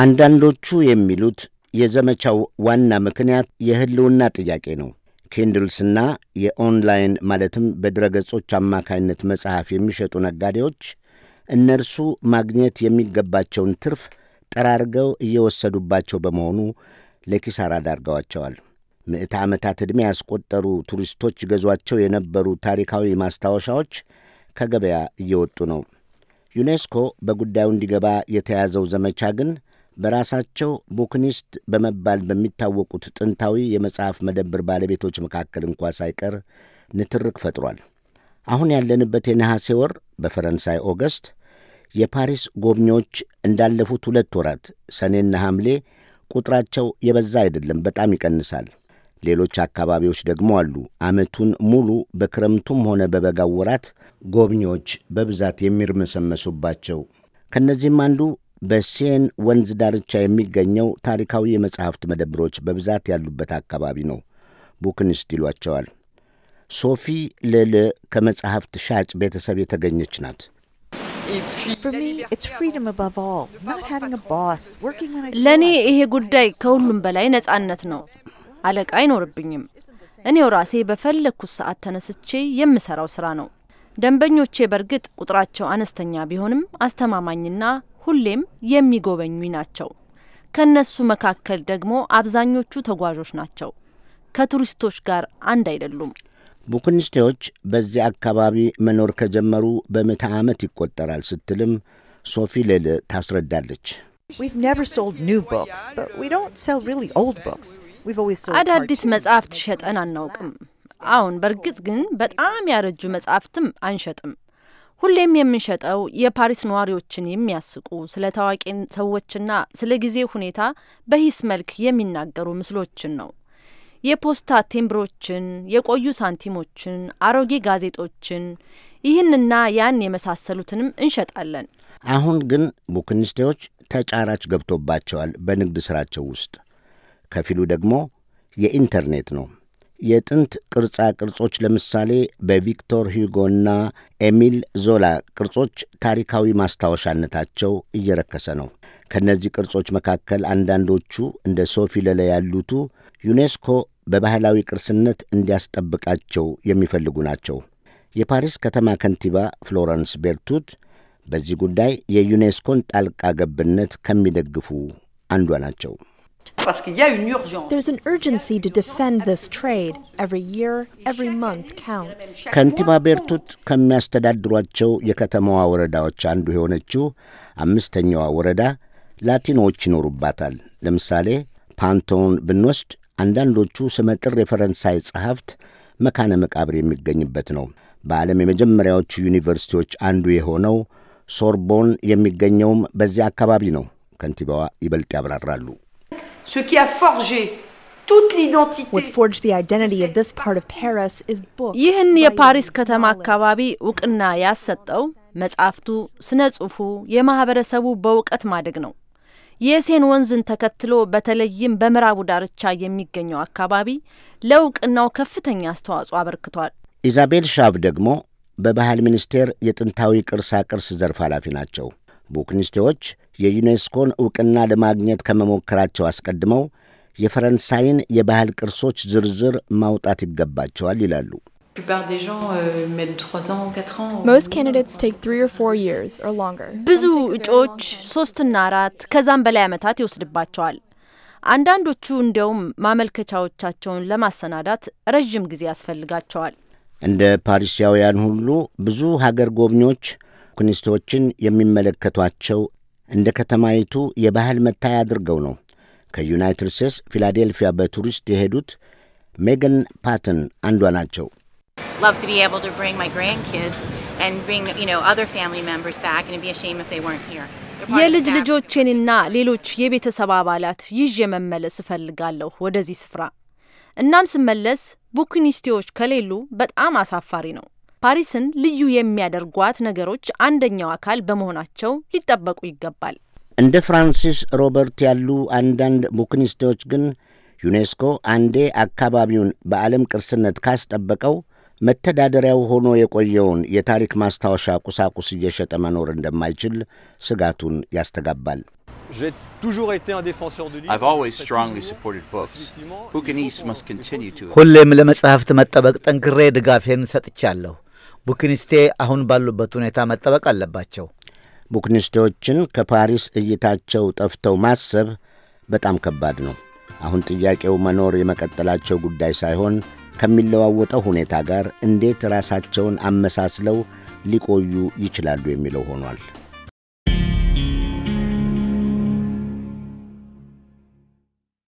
አንዳንዶቹ የሚሉት የዘመቻው ዋና ምክንያት የህልውና ጥያቄ ነው። ኪንድልስና የኦንላይን ማለትም በድረገጾች አማካይነት መጽሐፍ የሚሸጡ ነጋዴዎች እነርሱ ማግኘት የሚገባቸውን ትርፍ ጠራርገው እየወሰዱባቸው በመሆኑ ለኪሳራ ዳርገዋቸዋል። ምዕተ ዓመታት ዕድሜ ያስቆጠሩ ቱሪስቶች ይገዟቸው የነበሩ ታሪካዊ ማስታወሻዎች ከገበያ እየወጡ ነው። ዩኔስኮ በጉዳዩ እንዲገባ የተያዘው ዘመቻ ግን በራሳቸው ቡክኒስት በመባል በሚታወቁት ጥንታዊ የመጽሐፍ መደብር ባለቤቶች መካከል እንኳ ሳይቀር ንትርክ ፈጥሯል። አሁን ያለንበት የነሐሴ ወር በፈረንሳይ ኦገስት፣ የፓሪስ ጎብኚዎች እንዳለፉት ሁለት ወራት ሰኔና ሐምሌ ቁጥራቸው የበዛ አይደለም፣ በጣም ይቀንሳል። ሌሎች አካባቢዎች ደግሞ አሉ ዓመቱን ሙሉ በክረምቱም ሆነ በበጋው ወራት ጎብኚዎች በብዛት የሚርመሰመሱባቸው። ከእነዚህም አንዱ በሴን ወንዝ ዳርቻ የሚገኘው ታሪካዊ የመጽሕፍት መደብሮች በብዛት ያሉበት አካባቢ ነው። ቡክንስት ይሏቸዋል። ሶፊ ሌለ ከመጽሕፍት ሻጭ ቤተሰብ የተገኘች ናት። ለእኔ ይሄ ጉዳይ ከሁሉም በላይ ነጻነት ነው። አለቃ አይኖርብኝም። እኔው ራሴ በፈለግኩት ሰዓት ተነስቼ የምሠራው ሥራ ነው። ደንበኞቼ በእርግጥ ቁጥራቸው አነስተኛ ቢሆንም አስተማማኝና ሁሌም የሚጎበኙ ናቸው። ከእነሱ መካከል ደግሞ አብዛኞቹ ተጓዦች ናቸው፣ ከቱሪስቶች ጋር አንድ አይደሉም። ቡክንስቴዎች በዚህ አካባቢ መኖር ከጀመሩ በምዕተ ዓመት ይቆጠራል ስትልም ሶፊ ሌል ታስረዳለች። አዳዲስ መጽሐፍት ሸጠን አናውቅም። አሁን በእርግጥ ግን በጣም ያረጁ መጽሐፍትም አንሸጥም። ሁሌም የምንሸጠው የፓሪስ ነዋሪዎችን የሚያስቁ ስለ ታዋቂ ሰዎችና ስለ ጊዜ ሁኔታ በሂስ መልክ የሚናገሩ ምስሎችን ነው። የፖስታ ቴምብሮችን፣ የቆዩ ሳንቲሞችን፣ አሮጌ ጋዜጦችን፣ ይህንና ያን የመሳሰሉትንም እንሸጣለን። አሁን ግን ቡክንስቴዎች ተጫራች ገብቶባቸዋል በንግድ ስራቸው ውስጥ። ከፊሉ ደግሞ የኢንተርኔት ነው። የጥንት ቅርጻ ቅርጾች ለምሳሌ በቪክቶር ሂጎና ኤሚል ዞላ ቅርጾች ታሪካዊ ማስታወሻነታቸው እየረከሰ ነው። ከእነዚህ ቅርጾች መካከል አንዳንዶቹ እንደ ሶፊ ለለ ያሉቱ ዩኔስኮ በባህላዊ ቅርስነት እንዲያስጠብቃቸው የሚፈልጉ ናቸው። የፓሪስ ከተማ ከንቲባ ፍሎረንስ ቤርቱት በዚህ ጉዳይ የዩኔስኮን ጣልቃ ገብነት ከሚደግፉ አንዷ ናቸው። parce qu'il y a une urgence. There's an urgency to defend this trade. Every year, every month counts. ከንቲባ ቤርቱት ከሚያስተዳድሯቸው የከተማዋ ወረዳዎች አንዱ የሆነችው አምስተኛዋ ወረዳ ላቲኖዎች ይኖሩባታል። ለምሳሌ ፓንቶን ብንወስድ አንዳንዶቹ ስመጥር የፈረንሳይ ጸሐፍት መካነ መቃብር የሚገኝበት ነው። በዓለም የመጀመሪያዎቹ ዩኒቨርሲቲዎች አንዱ የሆነው ሶርቦን የሚገኘውም በዚያ አካባቢ ነው። ከንቲባዋ ይበልጥ ያብራራሉ። Ce qui a forgé ይህን የፓሪስ ከተማ አካባቢ እውቅና ያሰጠው መጽሐፍቱ፣ ስነ ጽሑፉ፣ የማህበረሰቡ በእውቀት ማደግ ነው። የሴን ወንዝን ተከትሎ በተለይም በምዕራቡ ዳርቻ የሚገኘው አካባቢ ለእውቅናው ከፍተኛ አስተዋጽኦ አበርክቷል። ኢዛቤል ሻቭ ደግሞ በባህል ሚኒስቴር የጥንታዊ ቅርሳ ቅርስ ዘርፍ ኃላፊ ናቸው። ቡክኒስቴዎች የዩኔስኮን ዕውቅና ለማግኘት ከመሞከራቸው አስቀድመው የፈረንሳይን የባህል ቅርሶች ዝርዝር ማውጣት ይገባቸዋል ይላሉ። ብዙ እጩዎች ሶስትና አራት ከዛም በላይ ዓመታት ይወስድባቸዋል። አንዳንዶቹ እንዲያውም ማመልከቻዎቻቸውን ለማሰናዳት ረዥም ጊዜ ያስፈልጋቸዋል። እንደ ፓሪሲያውያን ሁሉ ብዙ ሀገር ጎብኚዎች ኦፖርቹኒስቶችን የሚመለከቷቸው እንደ ከተማይቱ የባህል መታያ አድርገው ነው። ከዩናይትድ ስቴትስ ፊላዴልፊያ በቱሪስት የሄዱት ሜገን ፓተን አንዷ ናቸው። የልጅ ልጆቼንና ሌሎች የቤተሰብ አባላት ይዤ መመለስ እፈልጋለሁ ወደዚህ ስፍራ። እናም ስመለስ ቡኪኒስቴዎች ከሌሉ በጣም አሳፋሪ ነው። ፓሪስን ልዩ የሚያደርጓት ነገሮች አንደኛው አካል በመሆናቸው ሊጠበቁ ይገባል። እንደ ፍራንሲስ ሮበርት ያሉ አንዳንድ ቡክኒስቶች ግን ዩኔስኮ አንዴ አካባቢውን በዓለም ቅርስነት ካስጠበቀው መተዳደሪያው ሆኖ የቆየውን የታሪክ ማስታወሻ ቁሳቁስ እየሸጠ መኖር እንደማይችል ስጋቱን ያስተጋባል። ሁሌም ለመጽሕፍት መጠበቅ ጠንክሬ ድጋፌን ሰጥቻለሁ። ቡክኒስቴ አሁን ባሉበት ሁኔታ መጠበቅ አለባቸው። ቡክኒስቴዎችን ከፓሪስ እይታቸው ጠፍተው ማሰብ በጣም ከባድ ነው። አሁን ጥያቄው መኖር የመቀጠላቸው ጉዳይ ሳይሆን ከሚለዋወጠው ሁኔታ ጋር እንዴት ራሳቸውን አመሳስለው ሊቆዩ ይችላሉ የሚለው ሆኗል።